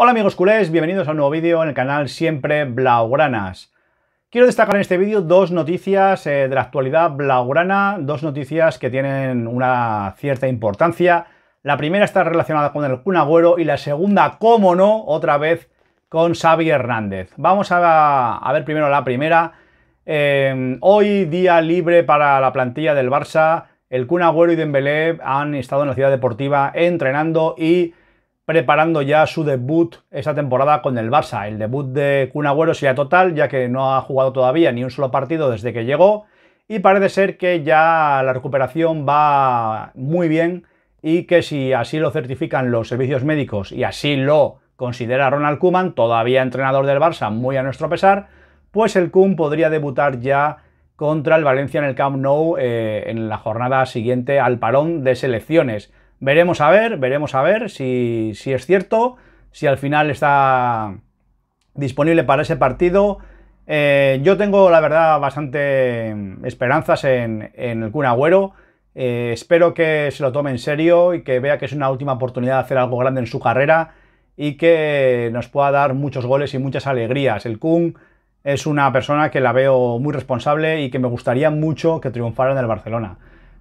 Hola amigos culés, bienvenidos a un nuevo vídeo en el canal Siempre Blaugranas. Quiero destacar en este vídeo dos noticias eh, de la actualidad blaugrana, dos noticias que tienen una cierta importancia. La primera está relacionada con el Kun Agüero y la segunda, como no, otra vez con Xavi Hernández. Vamos a, ver primero la primera. Em, hoy día libre para la plantilla del Barça. El Kun Agüero y Dembélé han estado en la ciudad deportiva entrenando y preparando ya su debut esta temporada con el Barça. El debut de Kun Agüero sería total, ya que no ha jugado todavía ni un solo partido desde que llegó y parece ser que ya la recuperación va muy bien y que si así lo certifican los servicios médicos y así lo considera Ronald Kuman, todavía entrenador del Barça, muy a nuestro pesar, pues el Kun podría debutar ya contra el Valencia en el Camp Nou eh, en la jornada siguiente al parón de selecciones. Veremos a ver, veremos a ver si, es cierto, si al final está disponible para ese partido. Eh, yo tengo, la verdad, bastante esperanzas en, el Kun Agüero. Eh, espero que se lo tome en serio y que vea que es una última oportunidad de hacer algo grande en su carrera y que nos pueda dar muchos goles y muchas alegrías. El Kun es una persona que la veo muy responsable y que me gustaría mucho que triunfara en el Barcelona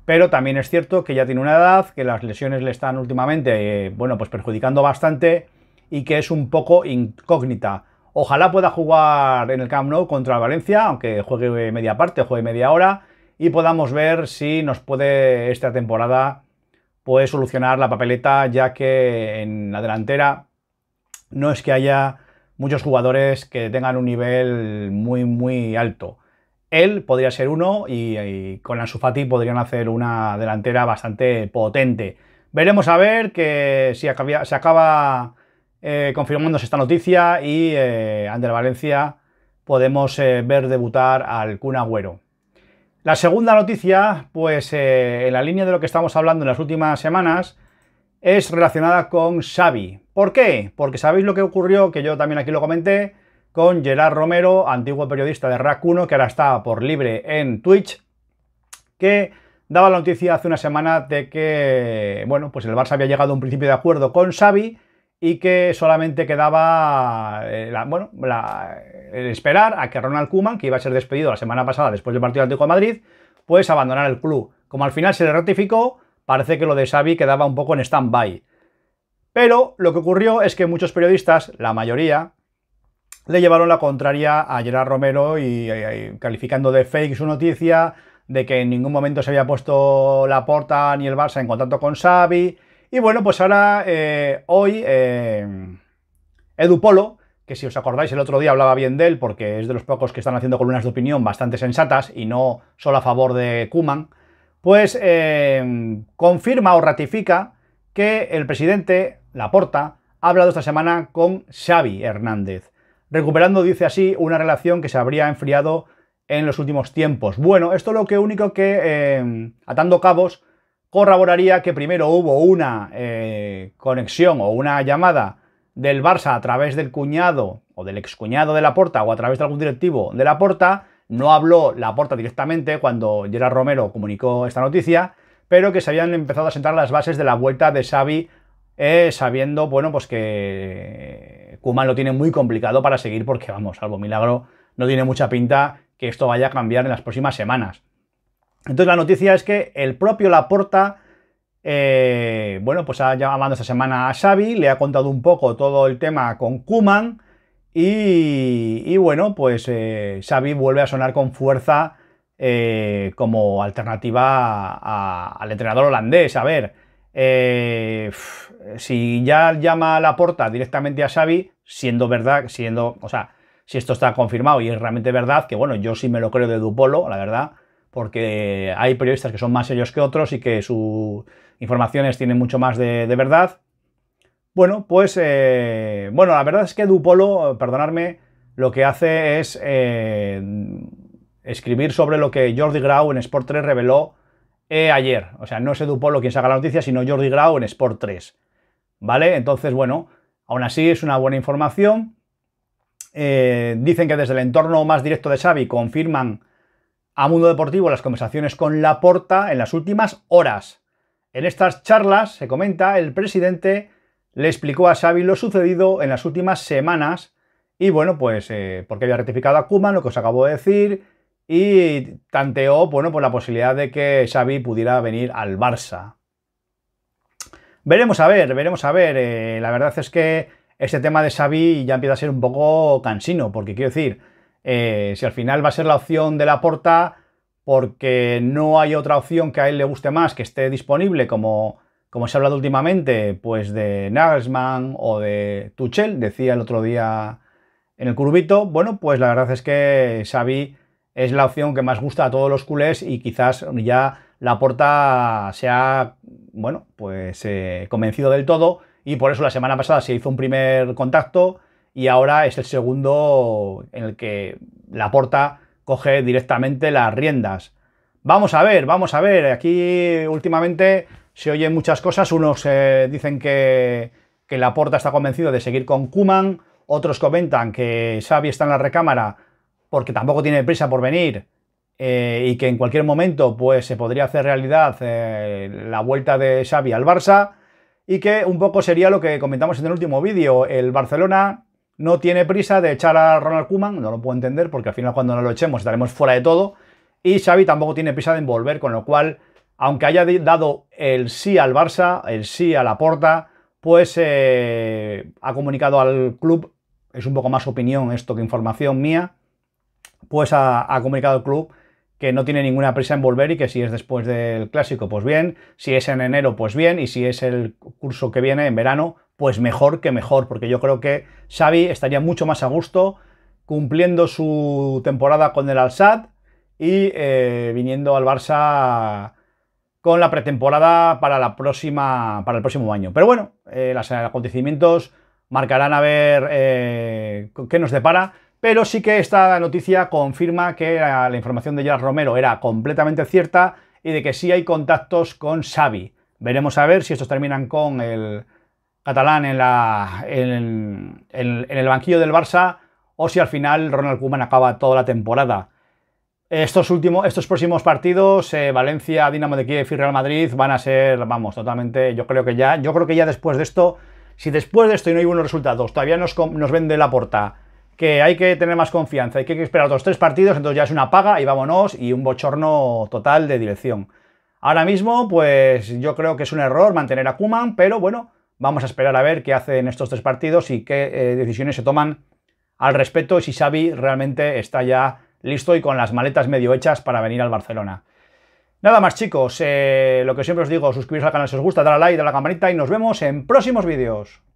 pero también es cierto que ya tiene una edad, que las lesiones le están últimamente, eh, bueno, pues perjudicando bastante y que es un poco incógnita. Ojalá pueda jugar en el Camp Nou contra Valencia, aunque juegue media parte, juegue media hora, y podamos ver si nos puede esta temporada puede solucionar la papeleta, ya que en la delantera no es que haya muchos jugadores que tengan un nivel muy, muy alto. Él podría ser uno y, con Ansu Fati podrían hacer una delantera bastante potente. Veremos a ver que si se acaba eh, confirmándose esta noticia y eh, Ander Valencia podemos eh, ver debutar al Kun Agüero. La segunda noticia, pues eh, en la línea de lo que estamos hablando en las últimas semanas, es relacionada con Xavi. ¿Por qué? Porque sabéis lo que ocurrió, que yo también aquí lo comenté, con Gerard Romero, antiguo periodista de RAC 1, que ahora está por libre en Twitch, que daba la noticia hace una semana de que, bueno, pues el Barça había llegado a un principio de acuerdo con Xavi y que solamente quedaba, eh, el esperar a que Ronald Koeman, que iba a ser despedido la semana pasada después del partido antiguo de Madrid, pues abandonar el club. Como al final se le ratificó, parece que lo de Xavi quedaba un poco en stand-by. Pero lo que ocurrió es que muchos periodistas, la mayoría, le llevaron la contraria a Gerard Romero y, calificando de fake su noticia de que en ningún momento se había puesto la Porta ni el Barça en contacto con Xavi. Y bueno, pues ahora, eh, hoy, eh, Edu Polo, que si os acordáis el otro día hablaba bien de él, porque es de los pocos que están haciendo columnas de opinión bastante sensatas y no solo a favor de Kuman, pues eh, confirma o ratifica que el presidente Laporta ha hablado esta semana con Xavi Hernández recuperando, dice así, una relación que se habría enfriado en los últimos tiempos. Bueno, esto lo que único que, em, atando cabos, corroboraría que primero hubo una eh, conexión o una llamada del Barça a través del cuñado o del excuñado de la Porta o a través de algún directivo de la Porta. No habló la Porta directamente cuando Gerard Romero comunicó esta noticia, pero que se habían empezado a sentar las bases de la vuelta de Xavi eh, sabiendo, bueno, pues que Kuman lo tiene muy complicado para seguir porque, vamos, salvo milagro, no tiene mucha pinta que esto vaya a cambiar en las próximas semanas. Entonces la noticia es que el propio Laporta, eh, bueno, pues ha llamado esta semana a Xavi, le ha contado un poco todo el tema con Kuman y, bueno, pues eh, Xavi vuelve a sonar con fuerza como alternativa al entrenador holandés. A ver, eh, si ya llama a la porta directamente a Xavi, siendo verdad, siendo, o sea, si esto está confirmado y es realmente verdad, que bueno, yo sí me lo creo de Dupolo, la verdad, porque hay periodistas que son más serios que otros y que sus informaciones tienen mucho más de, verdad. Bueno, pues, eh, bueno, la verdad es que Dupolo, perdonadme, lo que hace es eh, escribir sobre lo que Jordi Grau en Sport 3 reveló eh, ayer. O sea, no es Edu Polo quien saca la noticia, sino Jordi Grau en Sport 3. ¿Vale? Entonces, bueno, aún así es una buena información. Eh, dicen que desde el entorno más directo de Xavi confirman a Mundo Deportivo las conversaciones con Laporta en las últimas horas. En estas charlas, se comenta, el presidente le explicó a Xavi lo sucedido en las últimas semanas y bueno, pues eh, porque había rectificado a Kuman, lo que os acabo de decir, y tanteó, bueno, por la posibilidad de que Xavi pudiera venir al Barça. Veremos a ver, veremos a ver. Eh, la verdad es que este tema de Xavi ya empieza a ser un poco cansino, porque quiero decir, eh, si al final va a ser la opción de la porta, porque no hay otra opción que a él le guste más, que esté disponible, como, como se ha hablado últimamente, pues de Nagelsmann o de Tuchel, decía el otro día en el curvito, bueno, pues la verdad es que Xavi es la opción que más gusta a todos los culés y quizás ya la porta se ha, bueno, pues eh, convencido del todo y por eso la semana pasada se hizo un primer contacto y ahora es el segundo en el que la porta coge directamente las riendas. Vamos a ver, vamos a ver, aquí últimamente se oyen muchas cosas, unos eh, dicen que, Laporta la porta está convencido de seguir con Kuman, otros comentan que Xavi está en la recámara porque tampoco tiene prisa por venir eh, y que en cualquier momento pues, se podría hacer realidad eh, la vuelta de Xavi al Barça y que un poco sería lo que comentamos en el último vídeo. El Barcelona no tiene prisa de echar a Ronald Kuman, no lo puedo entender porque al final cuando no lo echemos estaremos fuera de todo y Xavi tampoco tiene prisa de envolver, con lo cual, aunque haya dado el sí al Barça, el sí a la Porta, pues eh, ha comunicado al club, es un poco más opinión esto que información mía, pues ha, comunicado el club que no tiene ninguna prisa en volver y que si es después del clásico, pues bien, si es en enero, pues bien, y si es el curso que viene en verano, pues mejor que mejor, porque yo creo que Xavi estaría mucho más a gusto cumpliendo su temporada con el Al Alsat y eh, viniendo al Barça con la pretemporada para, la próxima, para el próximo año. Pero bueno, eh, los acontecimientos marcarán a ver eh, qué nos depara pero sí que esta noticia confirma que la, información de Gerard Romero era completamente cierta y de que sí hay contactos con Xavi. Veremos a ver si estos terminan con el catalán en, el banquillo del Barça o si al final Ronald Koeman acaba toda la temporada. Estos, estos próximos partidos, eh, Valencia, Dinamo de Kiev y Real Madrid, van a ser, vamos, totalmente, yo creo que ya, yo creo que ya después de esto, si después de esto y no hay buenos resultados, todavía nos, nos vende la porta que hay que tener más confianza, hay que esperar los tres partidos, entonces ya es una paga y vámonos y un bochorno total de dirección. Ahora mismo, pues yo creo que es un error mantener a Kuman, pero bueno, vamos a esperar a ver qué hace en estos tres partidos y qué eh, decisiones se toman al respecto y si Xavi realmente está ya listo y con las maletas medio hechas para venir al Barcelona. Nada más chicos, eh, lo que siempre os digo, suscribiros al canal si os gusta, dar a like, dar a la campanita y nos vemos en próximos vídeos.